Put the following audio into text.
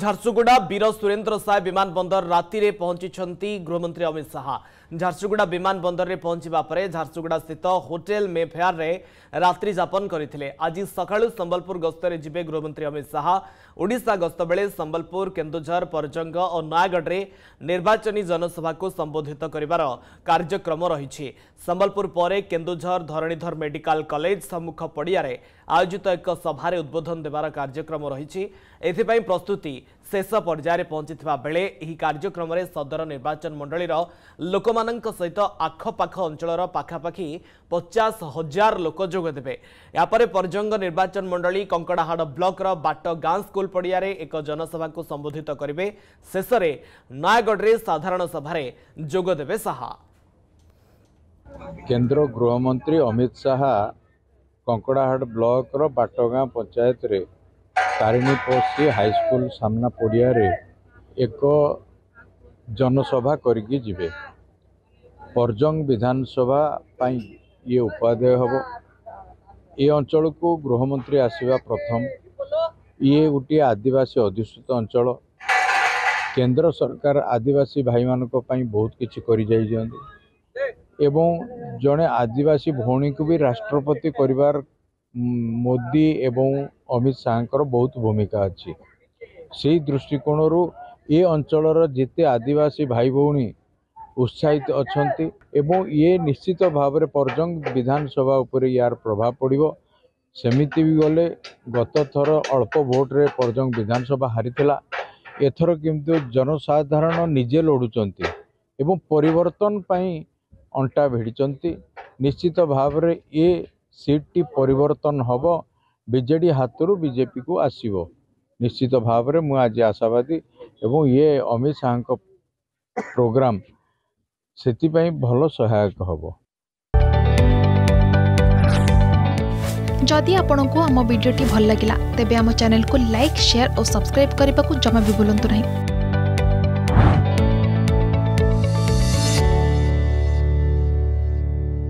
ଝାରସୁଗୁଡ଼ା ବୀର ସୁରେନ୍ଦ୍ର ସାଏ ବିମାନ ବନ୍ଦର ରାତିରେ ପହଞ୍ଚିଛନ୍ତି ଗୃହମନ୍ତ୍ରୀ ଅମିତ ଶାହା ଝାରସୁଗୁଡ଼ା ବିମାନ ବନ୍ଦରରେ ପହଞ୍ଚିବା ପରେ ଝାରସୁଗୁଡ଼ା ସ୍ଥିତ ହୋଟେଲ ମେଫେୟାରରେ ରାତ୍ରି ଯାପନ କରିଥିଲେ ଆଜି ସକାଳୁ ସମ୍ବଲପୁର ଗସ୍ତରେ ଯିବେ ଗୃହମନ୍ତ୍ରୀ ଅମିତ ଶାହା ଓଡ଼ିଶା ଗସ୍ତ ବେଳେ ସମ୍ବଲପୁର କେନ୍ଦୁଝର ପରଜଙ୍ଗ ଓ ନୟାଗଡ଼ରେ ନିର୍ବାଚନୀ ଜନସଭାକୁ ସମ୍ବୋଧିତ କରିବାର କାର୍ଯ୍ୟକ୍ରମ ରହିଛି ସମ୍ବଲପୁର ପରେ କେନ୍ଦୁଝର ଧରଣୀଧର ମେଡିକାଲ କଲେଜ ସମ୍ମୁଖ ପଡ଼ିଆରେ ଆୟୋଜିତ ଏକ ସଭାରେ ଉଦ୍ବୋଧନ ଦେବାର କାର୍ଯ୍ୟକ୍ରମ ରହିଛି ଏଥିପାଇଁ ପ୍ରସ୍ତୁତି ଶେଷ ପର୍ଯ୍ୟାୟରେ ପହଞ୍ଚିଥିବା ବେଳେ ଏହି କାର୍ଯ୍ୟକ୍ରମରେ ସଦର ନିର୍ବାଚନ ମଣ୍ଡଳୀର ଲୋକମାନଙ୍କ ସହିତ ଆଖପାଖ ଅଞ୍ଚଳର ପାଖାପାଖି ପଚାଶ ହଜାର ଲୋକ ଯୋଗଦେବେ ଏହାପରେ ପର୍ଜଙ୍ଗ ନିର୍ବାଚନ ମଣ୍ଡଳୀ କଙ୍କଡ଼ାହାଡ଼ ବ୍ଲକର ବାଟ ଗାଁ ସ୍କୁଲ ପଡ଼ିଆରେ ଏକ ଜନସଭାକୁ ସମ୍ବୋଧିତ କରିବେ ଶେଷରେ ନୟାଗଡ଼ରେ ସାଧାରଣ ସଭାରେ ଯୋଗଦେବେ ଶାହା କେନ୍ଦ୍ର ଗୃହମନ୍ତ୍ରୀ ଅମିତ ଶାହା କଙ୍କଡ଼ାହାଡ଼ ବ୍ଲକର ବାଟଗାଁ ପଞ୍ଚାୟତରେ ତାରିଣୀ ପୋଷି ହାଇସ୍କୁଲ ସାମ୍ନା ପଡ଼ିଆରେ ଏକ ଜନସଭା କରିକି ଯିବେ ପର୍ଜଙ୍ଗ ବିଧାନସଭା ପାଇଁ ଇଏ ଉପାଦେୟ ହେବ ଏ ଅଞ୍ଚଳକୁ ଗୃହମନ୍ତ୍ରୀ ଆସିବା ପ୍ରଥମ ଇଏ ଗୋଟିଏ ଆଦିବାସୀ ଅଧ୍ୟୁଷିତ ଅଞ୍ଚଳ କେନ୍ଦ୍ର ସରକାର ଆଦିବାସୀ ଭାଇମାନଙ୍କ ପାଇଁ ବହୁତ କିଛି କରିଯାଇଛନ୍ତି ଏବଂ ଜଣେ ଆଦିବାସୀ ଭଉଣୀକୁ ବି ରାଷ୍ଟ୍ରପତି କରିବାର ମୋଦି ଏବଂ ଅମିତ ଶାହାଙ୍କର ବହୁତ ଭୂମିକା ଅଛି ସେଇ ଦୃଷ୍ଟିକୋଣରୁ ଏ ଅଞ୍ଚଳର ଯେତେ ଆଦିବାସୀ ଭାଇ ଭଉଣୀ ଉତ୍ସାହିତ ଅଛନ୍ତି ଏବଂ ଇଏ ନିଶ୍ଚିତ ଭାବରେ ପର୍ଯ୍ୟଙ୍ଗ ବିଧାନସଭା ଉପରେ ୟାର ପ୍ରଭାବ ପଡ଼ିବ ସେମିତି ବି ଗଲେ ଗତଥର ଅଳ୍ପ ଭୋଟରେ ପର୍ଯ୍ୟଙ୍ଗ ବିଧାନସଭା ହାରିଥିଲା ଏଥର କିନ୍ତୁ ଜନସାଧାରଣ ନିଜେ ଲୋଡ଼ୁଛନ୍ତି ଏବଂ ପରିବର୍ତ୍ତନ ପାଇଁ ଅଣ୍ଟା ଭିଡ଼ିଛନ୍ତି ନିଶ୍ଚିତ ଭାବରେ ଏ ସିଟ୍ଟି ପରିବର୍ତ୍ତନ ହେବ ବି ଜେ ଡ଼ି ହାତରୁ ବିଜେପିକୁ ଆସିବ ନିଶ୍ଚିତ ଭାବରେ ମୁଁ ଆଜି ଆଶାବାଦୀ ଏବଂ ଇଏ ଅମିତ ଶାହାଙ୍କ ପ୍ରୋଗ୍ରାମ୍ ସେଥିପାଇଁ ଭଲ ସହାୟକ ହେବ ଯଦି ଆପଣଙ୍କୁ ଆମ ଭିଡ଼ିଓଟି ଭଲ ଲାଗିଲା ତେବେ ଆମ ଚ୍ୟାନେଲକୁ ଲାଇକ୍ ସେୟାର ଓ ସବସ୍କ୍ରାଇବ୍ କରିବାକୁ ଜମା ବି ଭୁଲନ୍ତୁ ନାହିଁ